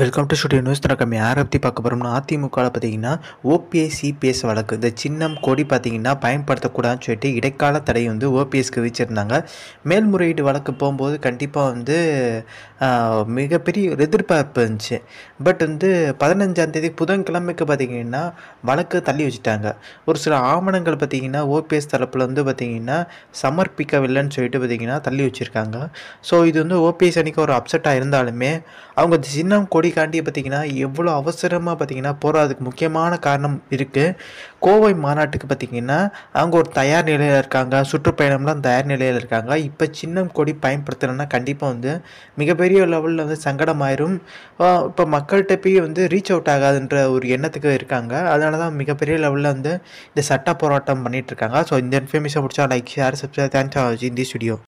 welcome to studio news தொடக்கம் யாரை பற்றி பார்க்க போகிறோம்னா அதிமுகவில் பார்த்தீங்கன்னா ஓபிஎஸ் சிபிஎஸ் வழக்கு இந்த சின்னம் கோடி பார்த்தீங்கன்னா பயன்படுத்தக்கூடாதுன்னு சொல்லிட்டு இடைக்கால தடை வந்து ஓபிஎஸ்க்கு விதிச்சிருந்தாங்க மேல்முறையீடு வழக்கு போகும்போது கண்டிப்பாக வந்து மிகப்பெரிய ஒரு எதிர்பார்ப்பு இருந்துச்சு பட் வந்து தேதி புதன்கிழமைக்கு பார்த்தீங்கன்னா வழக்கு தள்ளி வச்சுட்டாங்க ஒரு சில ஆவணங்கள் பார்த்தீங்கன்னா ஓபிஎஸ் தரப்பில் வந்து பார்த்தீங்கன்னா சமர்ப்பிக்கவில்லைன்னு சொல்லிட்டு பார்த்தீங்கன்னா தள்ளி வச்சுருக்காங்க ஸோ இது வந்து ஓபிஎஸ் அன்றைக்கி ஒரு அப்செட்டாக இருந்தாலுமே அவங்க சின்னம் கோடிக்காண்டி பார்த்திங்கன்னா எவ்வளோ அவசரமாக பார்த்திங்கன்னா போகிறதுக்கு முக்கியமான காரணம் இருக்குது கோவை மாநாட்டுக்கு பார்த்திங்கன்னா அவங்க ஒரு தயார் நிலையில் இருக்காங்க சுற்றுப்பயணம்லாம் தயார் நிலையில் இருக்காங்க இப்போ சின்னம் கொடி பயன்படுத்தலைன்னா கண்டிப்பாக வந்து மிகப்பெரிய லெவலில் வந்து சங்கடமாயிரும் இப்போ மக்கள்கிட்ட போய் வந்து ரீச் அவுட் ஆகாதுன்ற ஒரு எண்ணத்துக்கு இருக்காங்க அதனால தான் மிகப்பெரிய லெவலில் வந்து இந்த சட்ட போராட்டம் இருக்காங்க ஸோ இந்த இன்ஃபர்மேஷன் பிடிச்சா லைக் ஷேர் சப்ஸ்கிரைப் தேங்க்ஸ் ஆச்சு இந்த ஸ்டுடியோ